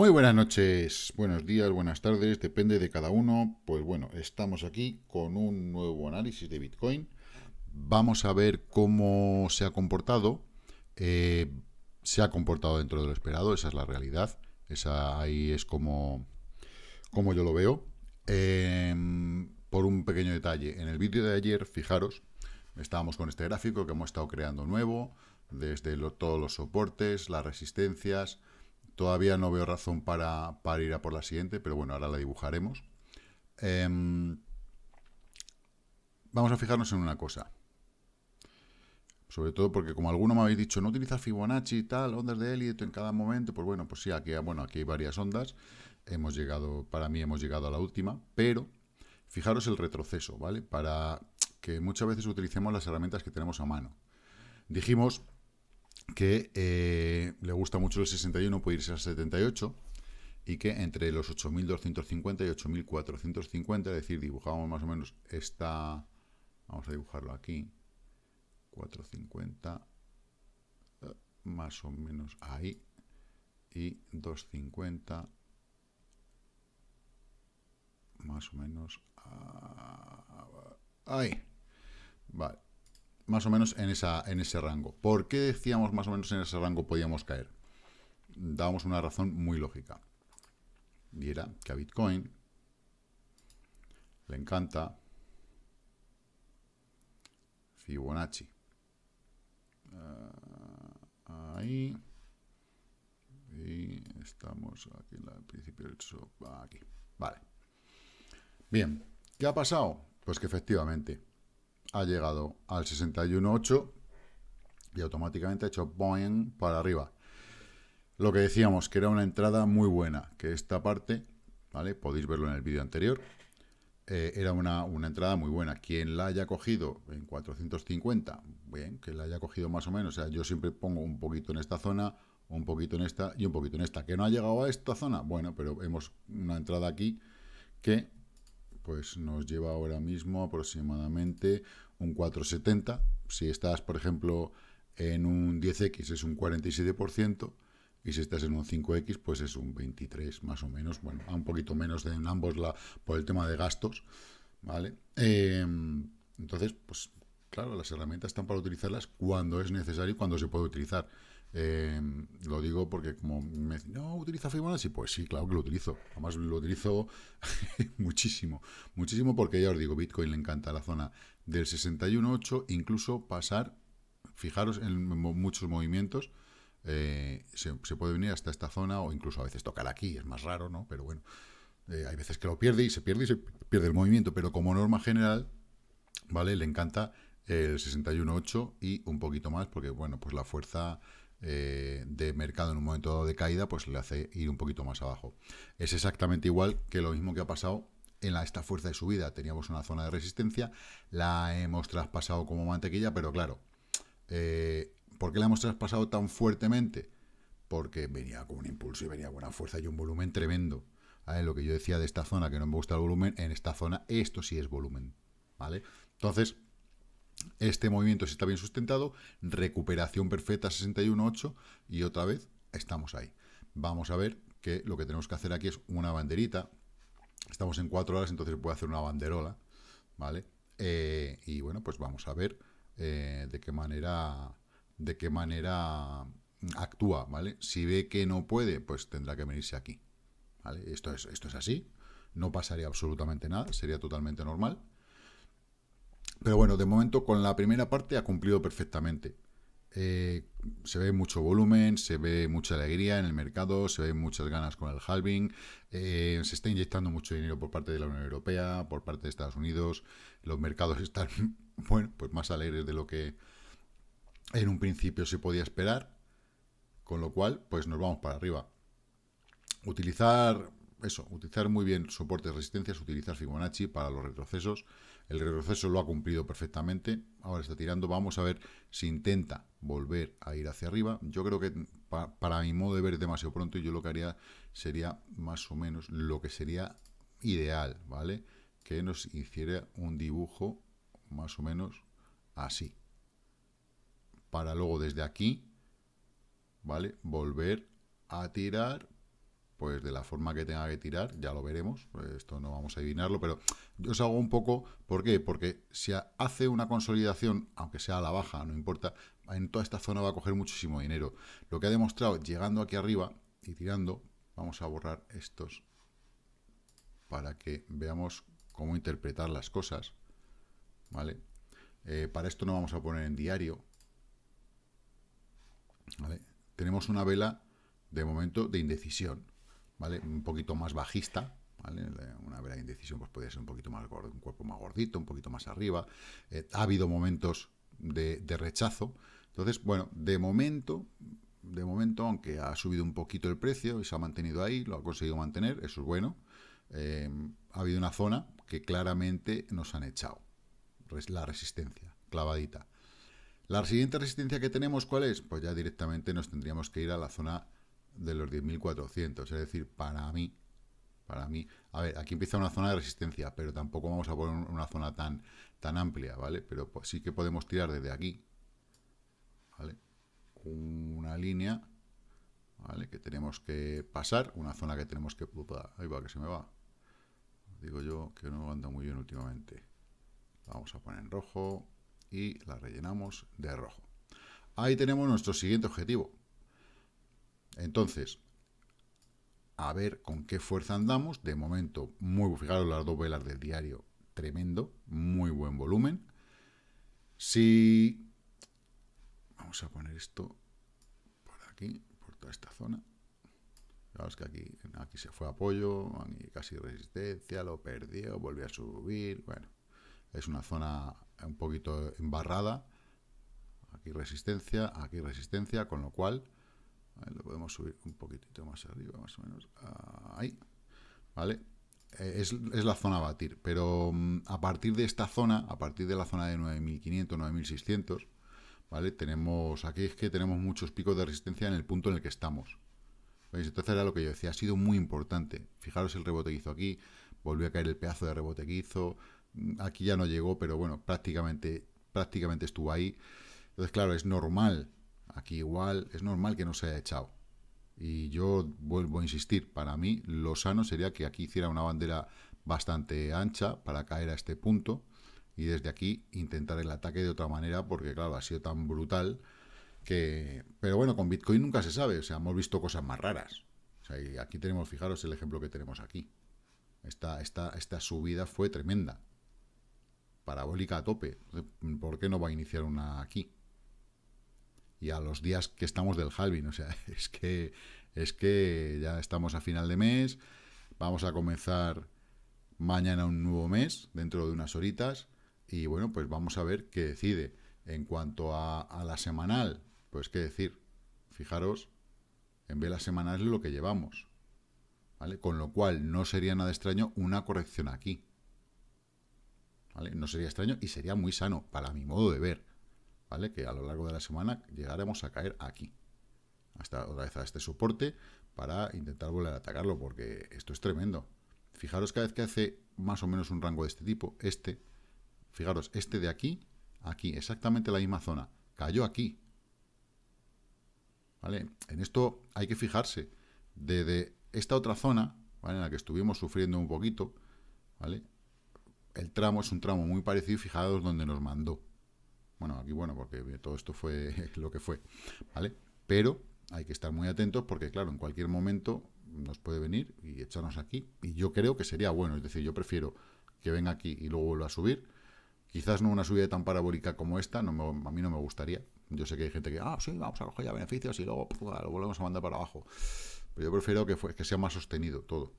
Muy buenas noches, buenos días, buenas tardes, depende de cada uno. Pues bueno, estamos aquí con un nuevo análisis de Bitcoin. Vamos a ver cómo se ha comportado. Eh, se ha comportado dentro de lo esperado, esa es la realidad. Esa ahí es como, como yo lo veo. Eh, por un pequeño detalle, en el vídeo de ayer, fijaros, estábamos con este gráfico que hemos estado creando nuevo, desde todos los soportes, las resistencias, Todavía no veo razón para, ir a por la siguiente, pero bueno, ahora la dibujaremos. Em, vamos a fijarnos en una cosa. Sobre todo porque, como alguno me habéis dicho, no utiliza Fibonacci y tal, ondas de Elliot en cada momento. Pues bueno, pues sí, aquí, bueno, aquí hay varias ondas. Hemos llegado, para mí hemos llegado a la última, pero fijaros el retroceso, ¿vale? Para que muchas veces utilicemos las herramientas que tenemos a mano. Dijimos que eh, le gusta mucho el 61, puede irse al 78, y que entre los 8.250 y 8.450, es decir, dibujamos más o menos esta, vamos a dibujarlo aquí, 450, eh, más o menos ahí, y 250, más o menos ahí. Vale más o menos en, esa, en ese rango. ¿Por qué decíamos más o menos en ese rango podíamos caer? Dábamos una razón muy lógica. Y era que a Bitcoin le encanta Fibonacci. Eh, ahí. Y estamos aquí el principio del show. Aquí. Vale. Bien. ¿Qué ha pasado? Pues que efectivamente ha llegado al 61.8 y automáticamente ha hecho boing para arriba. Lo que decíamos, que era una entrada muy buena, que esta parte, ¿vale? Podéis verlo en el vídeo anterior, eh, era una, una, entrada muy buena. Quien la haya cogido en 450, bien, que la haya cogido más o menos, o sea, yo siempre pongo un poquito en esta zona, un poquito en esta y un poquito en esta. ¿Que no ha llegado a esta zona? Bueno, pero hemos una entrada aquí que pues nos lleva ahora mismo aproximadamente un 4,70. Si estás, por ejemplo, en un 10X es un 47%, y si estás en un 5X, pues es un 23 más o menos, bueno, un poquito menos en ambos la, por el tema de gastos, ¿vale? Em, entonces, pues claro, las herramientas están para utilizarlas cuando es necesario y cuando se puede utilizar. Em, lo digo porque como me dicen, no, ¿utiliza Fibonacci? Pues sí, claro que lo utilizo. Además lo utilizo muchísimo. Muchísimo porque ya os digo, Bitcoin le encanta la zona del 61.8, incluso pasar, fijaros en muchos movimientos, eh, se, puede venir hasta esta zona o incluso a veces tocar aquí, es más raro, ¿no? Pero bueno, eh, hay veces que lo pierde y se pierde y se pierde el movimiento, pero como norma general, ¿vale? Le encanta el 61.8 y un poquito más porque, bueno, pues la fuerza eh, de mercado en un momento dado de caída, pues le hace ir un poquito más abajo. Es exactamente igual que lo mismo que ha pasado en la, esta fuerza de subida. Teníamos una zona de resistencia, la hemos traspasado como mantequilla, pero claro, eh, ¿por qué la hemos traspasado tan fuertemente? Porque venía con un impulso y venía con una fuerza y un volumen tremendo. Lo que yo decía de esta zona, que no me gusta el volumen, en esta zona esto sí es volumen. ¿vale? Entonces, este movimiento si está bien sustentado, recuperación perfecta 61.8 y otra vez estamos ahí. Vamos a ver que lo que tenemos que hacer aquí es una banderita. Estamos en cuatro horas, entonces puede hacer una banderola, ¿vale? Eh, y bueno, pues vamos a ver eh, de qué manera de qué manera mm, actúa, ¿vale? Si ve que no puede, pues tendrá que venirse aquí, Esto es, esto es así, no pasaría absolutamente nada, sería totalmente normal. Pero bueno, de momento con la primera parte ha cumplido perfectamente. Eh, se ve mucho volumen, se ve mucha alegría en el mercado, se ven muchas ganas con el halving, eh, se está inyectando mucho dinero por parte de la Unión Europea, por parte de Estados Unidos, los mercados están, bueno, pues más alegres de lo que en un principio se podía esperar, con lo cual, pues nos vamos para arriba. Utilizar, eso, utilizar muy bien soportes, resistencias, utilizar Fibonacci para los retrocesos, el retroceso lo ha cumplido perfectamente. Ahora está tirando. Vamos a ver si intenta volver a ir hacia arriba. Yo creo que para mi modo de ver es demasiado pronto y yo lo que haría sería más o menos lo que sería ideal, ¿vale? Que nos hiciera un dibujo más o menos así. Para luego desde aquí, ¿vale? Volver a tirar pues de la forma que tenga que tirar, ya lo veremos, pues, esto no vamos a adivinarlo, pero yo os hago un poco, ¿por qué? Porque si hace una consolidación, aunque sea a la baja, no importa, en toda esta zona va a coger muchísimo dinero. Lo que ha demostrado llegando aquí arriba y tirando, vamos a borrar estos para que veamos cómo interpretar las cosas, ¿vale? Eh, para esto no vamos a poner en diario, Tenemos una vela de momento de indecisión, un poquito más bajista, ¿Vale? Una vera indecisión pues podría ser un poquito más un cuerpo más gordito, un poquito más arriba. Eh, ha habido momentos de, rechazo. Entonces, bueno, de momento, de momento, aunque ha subido un poquito el precio y se ha mantenido ahí, lo ha conseguido mantener, eso es bueno. Eh, ha habido una zona que claramente nos han echado. La resistencia, clavadita. La siguiente resistencia que tenemos, ¿cuál es? Pues ya directamente nos tendríamos que ir a la zona de los 10.400. Es decir, para mí, para mí, a ver, aquí empieza una zona de resistencia, pero tampoco vamos a poner una zona tan, tan amplia, ¿vale? Pero pues sí que podemos tirar desde aquí, ¿vale? Una línea, ¿vale? Que tenemos que pasar, una zona que tenemos que... ahí va, que se me va. Digo yo que no anda muy bien últimamente. Vamos a poner en rojo y la rellenamos de rojo. Ahí tenemos nuestro siguiente objetivo, entonces, a ver con qué fuerza andamos. De momento, muy fijaros las dos velas del diario, tremendo, muy buen volumen. Si... Vamos a poner esto por aquí, por toda esta zona. que aquí, aquí se fue apoyo, casi resistencia, lo perdió, volvió a subir. Bueno, es una zona un poquito embarrada. Aquí resistencia, aquí resistencia, con lo cual lo podemos subir un poquitito más arriba, más o menos. Ah, ahí. ¿Vale? Eh, es, la zona a batir, pero mm, a partir de esta zona, a partir de la zona de 9500, 9600, ¿vale? Tenemos, aquí es que tenemos muchos picos de resistencia en el punto en el que estamos. Entonces era lo que yo decía, ha sido muy importante. Fijaros el rebote que hizo aquí, volvió a caer el pedazo de rebote que hizo, mm, aquí ya no llegó, pero bueno, prácticamente, prácticamente estuvo ahí. Entonces, claro, es normal aquí igual es normal que no se haya echado. Y yo vuelvo a insistir, para mí lo sano sería que aquí hiciera una bandera bastante ancha para caer a este punto y desde aquí intentar el ataque de otra manera porque claro, ha sido tan brutal que... Pero bueno, con Bitcoin nunca se sabe, o sea, hemos visto cosas más raras. O sea, y aquí tenemos, fijaros el ejemplo que tenemos aquí. Esta, esta subida fue tremenda, parabólica a tope. ¿Por qué no va a iniciar una aquí? y a los días que estamos del halving. O sea, es que, es que ya estamos a final de mes, vamos a comenzar mañana un nuevo mes, dentro de unas horitas, y bueno, pues vamos a ver qué decide. En cuanto a, la semanal, pues qué decir, fijaros, en semanal semanales lo que llevamos, ¿vale? Con lo cual no sería nada extraño una corrección aquí. No sería extraño y sería muy sano, para mi modo de ver. ¿vale? Que a lo largo de la semana llegaremos a caer aquí, hasta otra vez a este soporte, para intentar volver a atacarlo, porque esto es tremendo. Fijaros cada vez que hace más o menos un rango de este tipo, este, fijaros, este de aquí, aquí, exactamente la misma zona, cayó aquí. ¿Vale? En esto hay que fijarse, desde esta otra zona, ¿vale? En la que estuvimos sufriendo un poquito, ¿vale? El tramo es un tramo muy parecido, fijaros donde nos mandó, bueno, aquí bueno, porque todo esto fue lo que fue, ¿vale? Pero hay que estar muy atentos porque, claro, en cualquier momento nos puede venir y echarnos aquí. Y yo creo que sería bueno, es decir, yo prefiero que venga aquí y luego vuelva a subir. Quizás no una subida tan parabólica como esta, no a mí no me gustaría. Yo sé que hay gente que, ah, sí, vamos a coger ya beneficios y luego lo volvemos a mandar para abajo. Pero yo prefiero que, que sea más sostenido todo.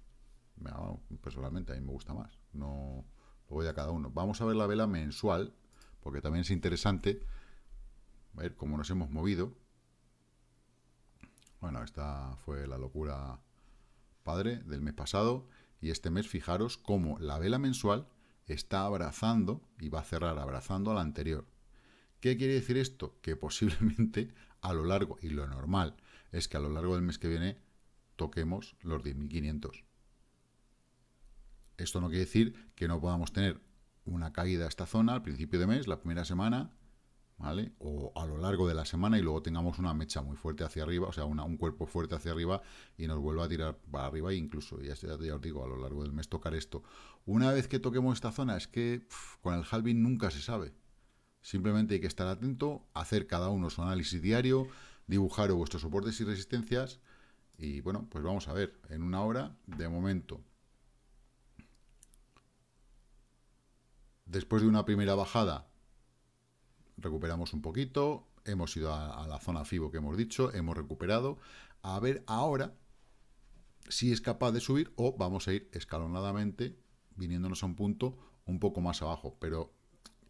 Personalmente, a mí me gusta más. No lo voy a cada uno. Vamos a ver la vela mensual, porque también es interesante ver cómo nos hemos movido. Bueno, esta fue la locura padre del mes pasado y este mes fijaros cómo la vela mensual está abrazando y va a cerrar abrazando a la anterior. ¿Qué quiere decir esto? Que posiblemente a lo largo, y lo normal, es que a lo largo del mes que viene toquemos los 10.500. Esto no quiere decir que no podamos tener una caída a esta zona al principio de mes, la primera semana, ¿vale? O a lo largo de la semana y luego tengamos una mecha muy fuerte hacia arriba, o sea, un cuerpo fuerte hacia arriba y nos vuelva a tirar para arriba e incluso, ya, os digo, a lo largo del mes tocar esto. Una vez que toquemos esta zona, es que con el halving nunca se sabe. Simplemente hay que estar atento, hacer cada uno su análisis diario, dibujar vuestros soportes y resistencias y bueno, pues vamos a ver, en una hora, de momento, Después de una primera bajada, recuperamos un poquito, hemos ido a, la zona FIBO que hemos dicho, hemos recuperado, a ver ahora si es capaz de subir o vamos a ir escalonadamente viniéndonos a un punto un poco más abajo, pero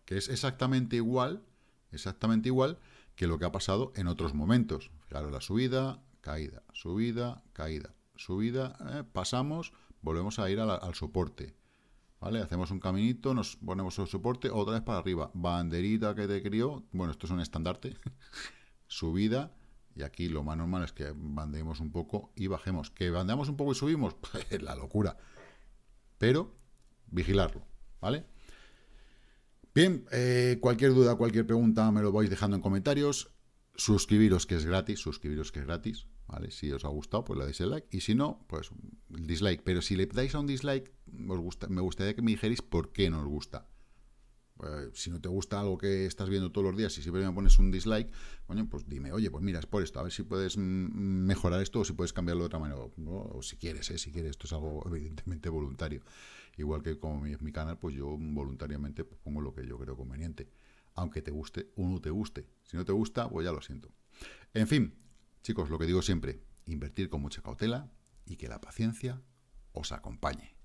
que es exactamente igual, exactamente igual que lo que ha pasado en otros momentos. Fijaros la subida, caída, subida, caída, subida, eh, pasamos, volvemos a ir al soporte, ¿Vale? Hacemos un caminito, nos ponemos el soporte, otra vez para arriba. Banderita que te crió. Bueno, esto es un estandarte. Subida. Y aquí lo más normal es que bandeemos un poco y bajemos. ¿Que bandeamos un poco y subimos? Pues, la locura. Pero, vigilarlo, ¿vale? Bien, eh, cualquier duda, cualquier pregunta me lo vais dejando en comentarios. Suscribiros que es gratis, suscribiros que es gratis. Si os ha gustado, pues le dais el like, y si no, pues el dislike. Pero si le dais a un dislike, me gustaría que me dijerais por qué no os gusta. Eh, si no te gusta algo que estás viendo todos los días y siempre me pones un dislike, coño, pues dime, oye, pues mira, es por esto, a ver si puedes mejorar esto o si puedes cambiarlo de otra manera, o, si quieres, ¿eh? si quieres, esto es algo evidentemente voluntario. Igual que como mi, mi canal, pues yo voluntariamente pues pongo lo que yo creo conveniente, aunque te guste o no te guste. Si no te gusta, pues ya lo siento. En fin, Chicos, lo que digo siempre, invertir con mucha cautela y que la paciencia os acompañe.